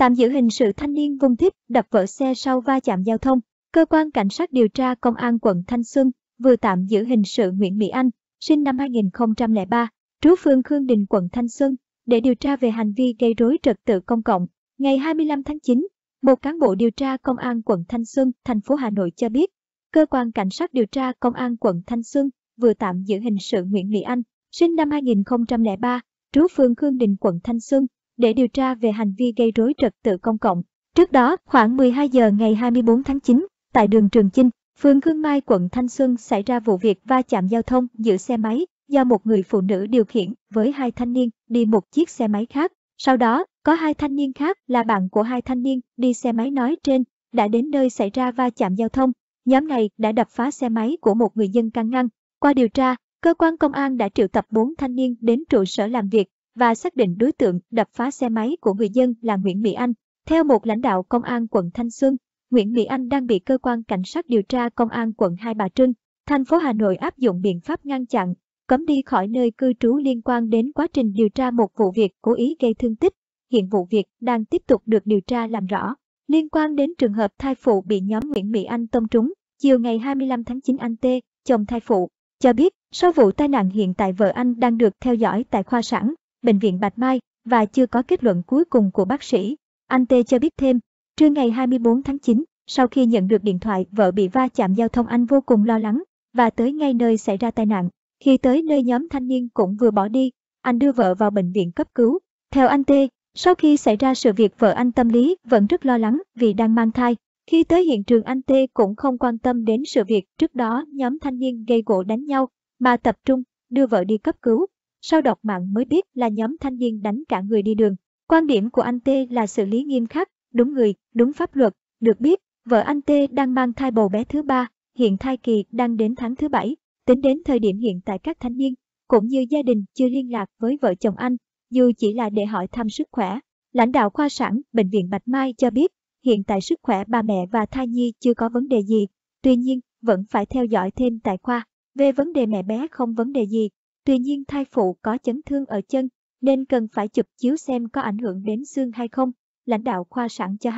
Tạm giữ hình sự thanh niên vùng tiếp đập vỡ xe sau va chạm giao thông. Cơ quan Cảnh sát điều tra Công an quận Thanh Xuân vừa tạm giữ hình sự Nguyễn Mỹ Anh, sinh năm 2003, trú phương Khương Đình quận Thanh Xuân, để điều tra về hành vi gây rối trật tự công cộng. Ngày 25 tháng 9, một cán bộ điều tra Công an quận Thanh Xuân, thành phố Hà Nội cho biết, Cơ quan Cảnh sát điều tra Công an quận Thanh Xuân vừa tạm giữ hình sự Nguyễn Mỹ Anh, sinh năm 2003, trú phương Khương Đình quận Thanh Xuân, để điều tra về hành vi gây rối trật tự công cộng. Trước đó, khoảng 12 giờ ngày 24 tháng 9, tại đường Trường Chinh, phường Khương Mai, quận Thanh Xuân xảy ra vụ việc va chạm giao thông giữa xe máy do một người phụ nữ điều khiển với hai thanh niên đi một chiếc xe máy khác. Sau đó, có hai thanh niên khác là bạn của hai thanh niên đi xe máy nói trên đã đến nơi xảy ra va chạm giao thông. Nhóm này đã đập phá xe máy của một người dân can ngăn. Qua điều tra, cơ quan công an đã triệu tập bốn thanh niên đến trụ sở làm việc và xác định đối tượng đập phá xe máy của người dân là Nguyễn Mỹ Anh. Theo một lãnh đạo công an quận Thanh Xuân, Nguyễn Mỹ Anh đang bị cơ quan cảnh sát điều tra công an quận Hai Bà Trưng, thành phố Hà Nội áp dụng biện pháp ngăn chặn, cấm đi khỏi nơi cư trú liên quan đến quá trình điều tra một vụ việc cố ý gây thương tích. Hiện vụ việc đang tiếp tục được điều tra làm rõ. Liên quan đến trường hợp thai phụ bị nhóm Nguyễn Mỹ Anh tông trúng, chiều ngày 25 tháng 9 anh T, chồng thai phụ, cho biết sau vụ tai nạn hiện tại vợ anh đang được theo dõi tại khoa sản. Bệnh viện Bạch Mai và chưa có kết luận cuối cùng của bác sĩ. Anh Tê cho biết thêm, trưa ngày 24 tháng 9, sau khi nhận được điện thoại vợ bị va chạm giao thông anh vô cùng lo lắng và tới ngay nơi xảy ra tai nạn. Khi tới nơi nhóm thanh niên cũng vừa bỏ đi, anh đưa vợ vào bệnh viện cấp cứu. Theo anh Tê, sau khi xảy ra sự việc vợ anh tâm lý vẫn rất lo lắng vì đang mang thai. Khi tới hiện trường anh Tê cũng không quan tâm đến sự việc trước đó nhóm thanh niên gây gỗ đánh nhau, mà tập trung đưa vợ đi cấp cứu sau đọc mạng mới biết là nhóm thanh niên đánh cả người đi đường. Quan điểm của anh Tê là xử lý nghiêm khắc, đúng người, đúng pháp luật. Được biết, vợ anh Tê đang mang thai bầu bé thứ ba, hiện thai kỳ đang đến tháng thứ bảy. Tính đến thời điểm hiện tại các thanh niên, cũng như gia đình chưa liên lạc với vợ chồng anh, dù chỉ là để hỏi thăm sức khỏe. Lãnh đạo khoa sản Bệnh viện Bạch Mai cho biết, hiện tại sức khỏe bà mẹ và thai nhi chưa có vấn đề gì, tuy nhiên vẫn phải theo dõi thêm tại khoa. Về vấn đề mẹ bé không vấn đề gì, Tuy nhiên thai phụ có chấn thương ở chân, nên cần phải chụp chiếu xem có ảnh hưởng đến xương hay không, lãnh đạo khoa sản cho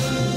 hay.